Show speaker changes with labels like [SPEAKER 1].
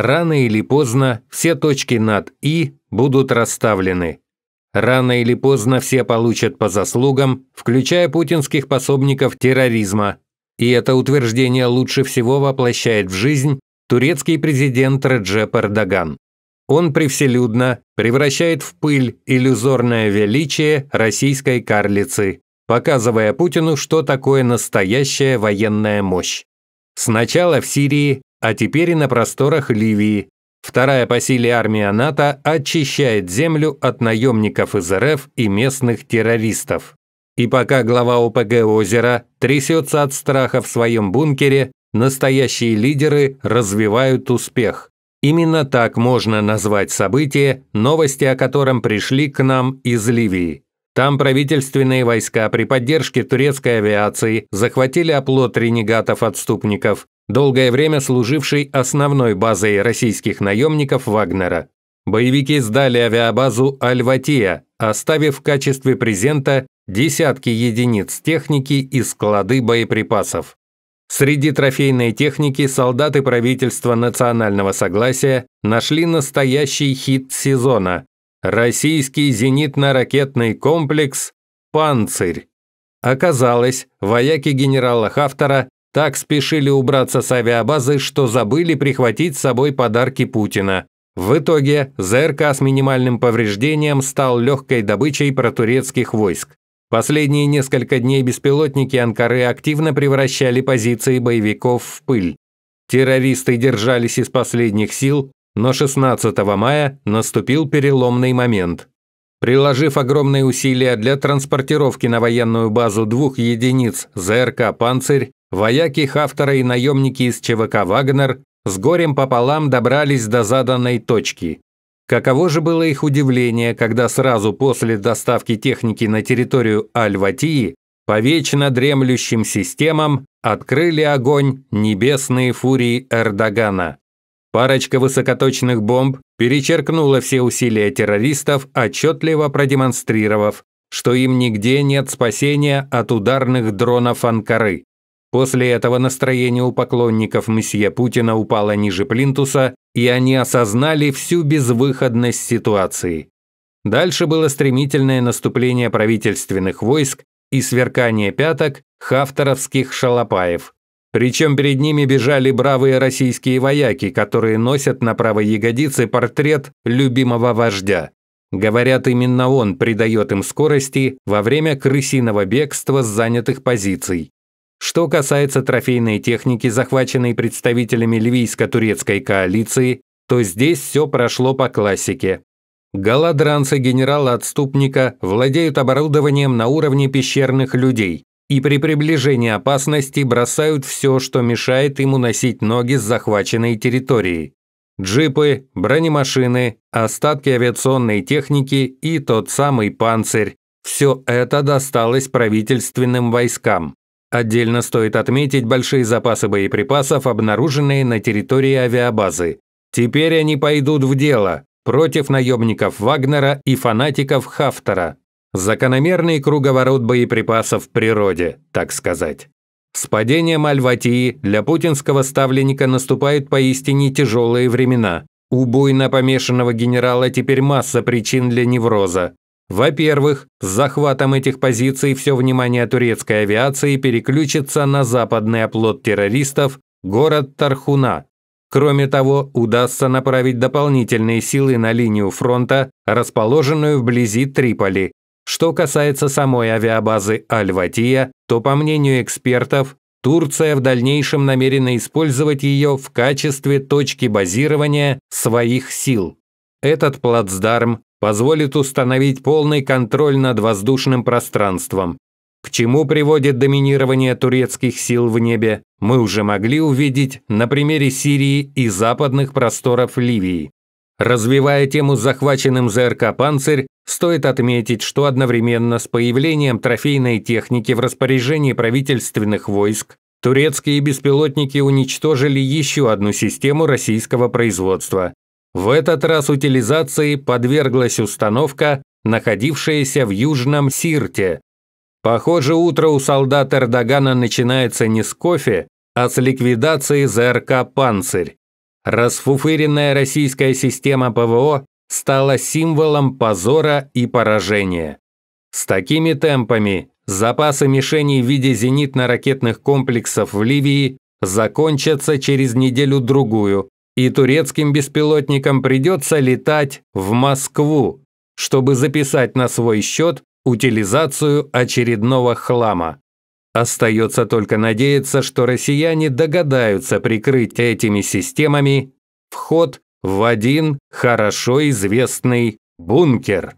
[SPEAKER 1] Рано или поздно все точки над «и» будут расставлены. Рано или поздно все получат по заслугам, включая путинских пособников терроризма. И это утверждение лучше всего воплощает в жизнь турецкий президент Реджеп Эрдоган. Он превселюдно превращает в пыль иллюзорное величие российской карлицы, показывая Путину, что такое настоящая военная мощь. Сначала в Сирии, а теперь и на просторах Ливии. Вторая по силе армия НАТО очищает землю от наемников из РФ и местных террористов. И пока глава ОПГ «Озеро» трясется от страха в своем бункере, настоящие лидеры развивают успех. Именно так можно назвать событие, новости о котором пришли к нам из Ливии. Там правительственные войска при поддержке турецкой авиации захватили оплот ренегатов-отступников, долгое время служивший основной базой российских наемников Вагнера. Боевики сдали авиабазу Альватия, оставив в качестве презента десятки единиц техники и склады боеприпасов. Среди трофейной техники солдаты правительства национального согласия нашли настоящий хит сезона российский зенитно-ракетный комплекс «Панцирь». Оказалось, вояки генерала Хафтера так спешили убраться с авиабазы, что забыли прихватить с собой подарки Путина. В итоге ЗРК с минимальным повреждением стал легкой добычей протурецких войск. Последние несколько дней беспилотники Анкары активно превращали позиции боевиков в пыль. Террористы держались из последних сил, но 16 мая наступил переломный момент. Приложив огромные усилия для транспортировки на военную базу двух единиц ЗРК «Панцирь», вояки Хафтера и наемники из ЧВК «Вагнер» с горем пополам добрались до заданной точки. Каково же было их удивление, когда сразу после доставки техники на территорию Аль-Ватии по вечно дремлющим системам открыли огонь небесные фурии Эрдогана. Парочка высокоточных бомб перечеркнула все усилия террористов, отчетливо продемонстрировав, что им нигде нет спасения от ударных дронов Анкары. После этого настроение у поклонников месье Путина упало ниже плинтуса, и они осознали всю безвыходность ситуации. Дальше было стремительное наступление правительственных войск и сверкание пяток хавторовских шалопаев – причем перед ними бежали бравые российские вояки, которые носят на правой ягодице портрет любимого вождя. Говорят, именно он придает им скорости во время крысиного бегства с занятых позиций. Что касается трофейной техники, захваченной представителями ливийско-турецкой коалиции, то здесь все прошло по классике. Голодранцы генерала-отступника владеют оборудованием на уровне пещерных людей, и при приближении опасности бросают все, что мешает ему носить ноги с захваченной территории. Джипы, бронемашины, остатки авиационной техники и тот самый панцирь. Все это досталось правительственным войскам. Отдельно стоит отметить большие запасы боеприпасов, обнаруженные на территории авиабазы. Теперь они пойдут в дело против наемников Вагнера и фанатиков Хафтера. Закономерный круговорот боеприпасов в природе, так сказать. С падением Альватии для путинского ставленника наступают поистине тяжелые времена. У буйно помешанного генерала теперь масса причин для невроза. Во-первых, с захватом этих позиций все внимание турецкой авиации переключится на западный оплот террористов – город Тархуна. Кроме того, удастся направить дополнительные силы на линию фронта, расположенную вблизи Триполи, что касается самой авиабазы Альватия, то, по мнению экспертов, Турция в дальнейшем намерена использовать ее в качестве точки базирования своих сил. Этот плацдарм позволит установить полный контроль над воздушным пространством. К чему приводит доминирование турецких сил в небе, мы уже могли увидеть на примере Сирии и западных просторов Ливии. Развивая тему с захваченным ЗРК «Панцирь», стоит отметить, что одновременно с появлением трофейной техники в распоряжении правительственных войск турецкие беспилотники уничтожили еще одну систему российского производства. В этот раз утилизации подверглась установка, находившаяся в Южном Сирте. Похоже, утро у солдат Эрдогана начинается не с кофе, а с ликвидации ЗРК «Панцирь». Расфуфыренная российская система ПВО стала символом позора и поражения. С такими темпами запасы мишеней в виде зенитно-ракетных комплексов в Ливии закончатся через неделю-другую, и турецким беспилотникам придется летать в Москву, чтобы записать на свой счет утилизацию очередного хлама. Остается только надеяться, что россияне догадаются прикрыть этими системами вход в один хорошо известный бункер.